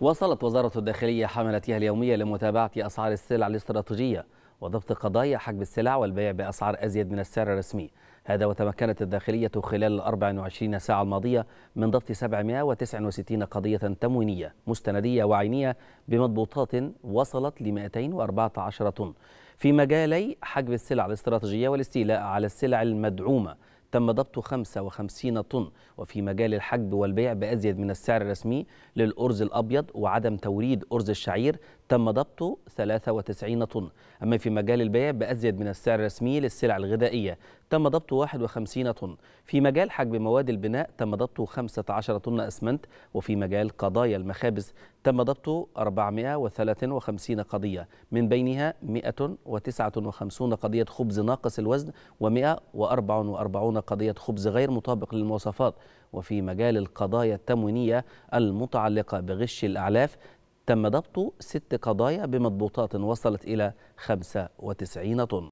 وصلت وزارة الداخلية حملتها اليومية لمتابعة أسعار السلع الاستراتيجية وضبط قضايا حجب السلع والبيع بأسعار أزيد من السعر الرسمي هذا وتمكنت الداخلية خلال ال 24 ساعة الماضية من ضبط 769 قضية تموينية مستندية وعينية بمضبوطات وصلت ل 214 طن في مجالي حجب السلع الاستراتيجية والاستيلاء على السلع المدعومة تم ضبط 55 طن وفي مجال الحجب والبيع بأزيد من السعر الرسمي للأرز الأبيض وعدم توريد أرز الشعير تم ضبطه 93 طن أما في مجال البيع بأزيد من السعر الرسمي للسلع الغذائية تم ضبطه 51 طن في مجال حجب مواد البناء تم ضبطه 15 طن أسمنت وفي مجال قضايا المخابز تم ضبطه 453 قضية من بينها 159 قضية خبز ناقص الوزن و144 قضية خبز غير مطابق للمواصفات وفي مجال القضايا التموينية المتعلقة بغش الأعلاف تم ضبط ست قضايا بمضبوطات وصلت إلى 95 طن